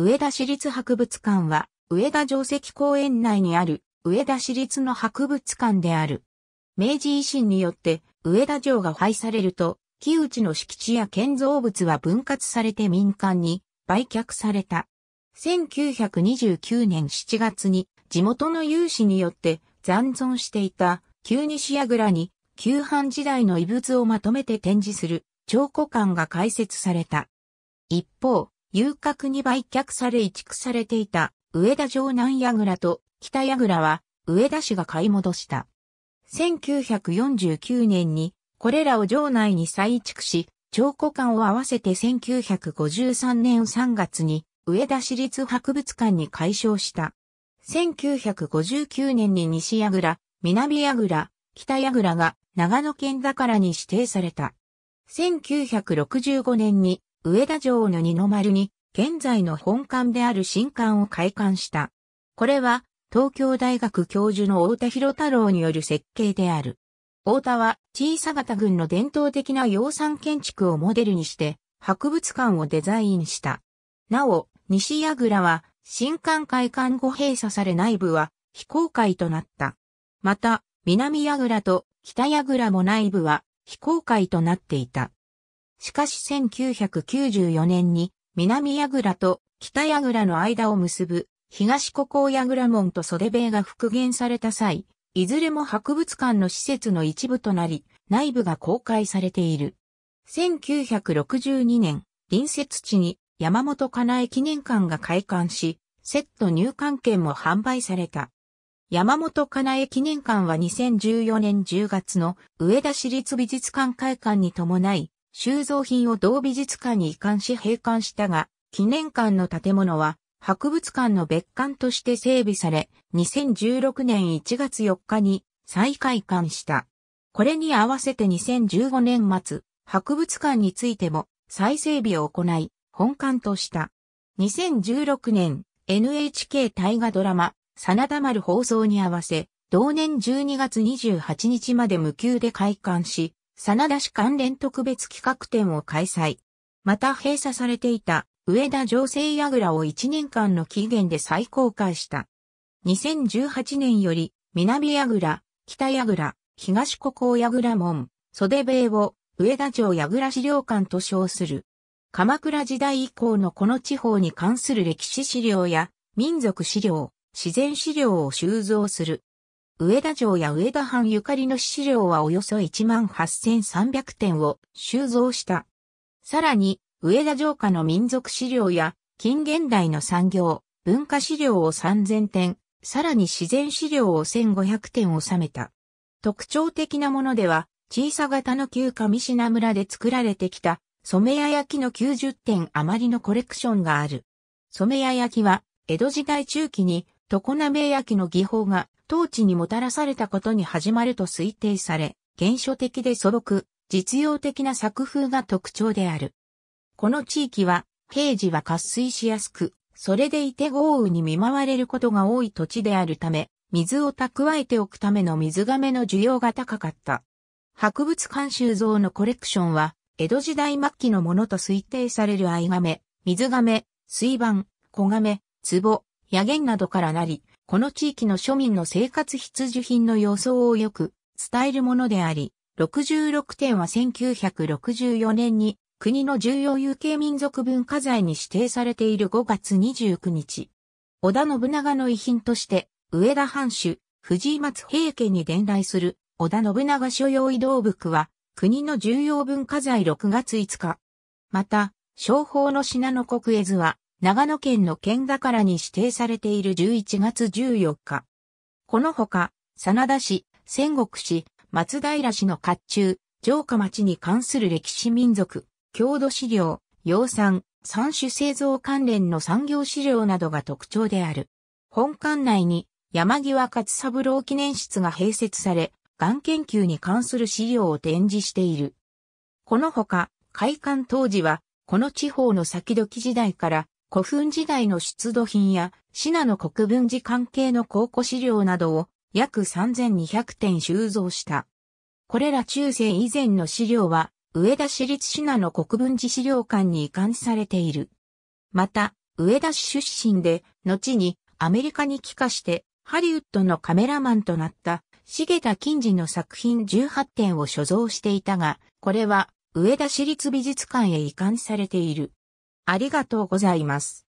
上田市立博物館は、上田城跡公園内にある、上田市立の博物館である。明治維新によって、上田城が廃されると、木内の敷地や建造物は分割されて民間に売却された。1929年7月に地元の有志によって残存していた旧西倉に旧藩時代の遺物をまとめて展示する彫古館が開設された。一方、遊郭に売却され移築されていた上田城南櫓と北櫓は上田市が買い戻した。1949年にこれらを城内に再移築し、長古館を合わせて1953年3月に上田市立博物館に改称した。1959年に西櫓、南櫓、北櫓が長野県だからに指定された。1965年に上田城の二の丸に、現在の本館である新館を開館した。これは、東京大学教授の大田博太郎による設計である。大田は、小さ方群の伝統的な養産建築をモデルにして、博物館をデザインした。なお、西櫓は、新館開館後閉鎖され内部は、非公開となった。また、南櫓と北櫓も内部は、非公開となっていた。しかし1994年に南櫓と北櫓の間を結ぶ東古港櫓門と袖塀が復元された際、いずれも博物館の施設の一部となり、内部が公開されている。1962年、隣接地に山本かなえ記念館が開館し、セット入館券も販売された。山本かなえ記念館は2014年10月の上田市立美術館開館に伴い、収蔵品を同美術館に移管し閉館したが、記念館の建物は博物館の別館として整備され、2016年1月4日に再開館した。これに合わせて2015年末、博物館についても再整備を行い、本館とした。2016年、NHK 大河ドラマ、真田丸放送に合わせ、同年12月28日まで無給で開館し、真田市関連特別企画展を開催。また閉鎖されていた上田城西櫓を1年間の期限で再公開した。2018年より南櫓、北櫓、東古港櫓門、袖米を上田城櫓資料館と称する。鎌倉時代以降のこの地方に関する歴史資料や民族資料、自然資料を収蔵する上田城や上田藩ゆかりの資料はおよそ18,300点を収蔵した。さらに、上田城下の民族資料や、近現代の産業、文化資料を3000点、さらに自然資料を1500点収めた。特徴的なものでは、小さ型の旧上品村で作られてきた、染屋焼きの90点余りのコレクションがある。染屋焼きは、江戸時代中期に常滑焼の技法が当地にもたらされたことに始まると推定され、原初的で素朴、実用的な作風が特徴である。この地域は、平時は渇水しやすく、それでいて豪雨に見舞われることが多い土地であるため、水を蓄えておくための水亀の需要が高かった。博物館収蔵のコレクションは、江戸時代末期のものと推定される藍亀、水亀、水盤、小亀、壺、野源などからなり、この地域の庶民の生活必需品の様相をよく伝えるものであり、66点は1964年に国の重要有形民族文化財に指定されている5月29日。織田信長の遺品として、上田藩主、藤井松平家に伝来する織田信長所用移動服は、国の重要文化財6月5日。また、商法の品の国絵図は、長野県の県からに指定されている11月14日。このほか、真田市、仙石市、松平市の甲冑、城下町に関する歴史民族、郷土資料、養蚕、産種製造関連の産業資料などが特徴である。本館内に山際勝三郎記念室が併設され、岩研究に関する資料を展示している。このほか、開館当時は、この地方の先時時代から古墳時代の出土品や、シナの国分寺関係の考古資料などを約3200点収蔵した。これら中世以前の資料は、上田市立シナの国分寺資料館に移管されている。また、上田市出身で、後にアメリカに帰化して、ハリウッドのカメラマンとなった、重田金次の作品18点を所蔵していたが、これは、上田市立美術館へ移管されている。ありがとうございます。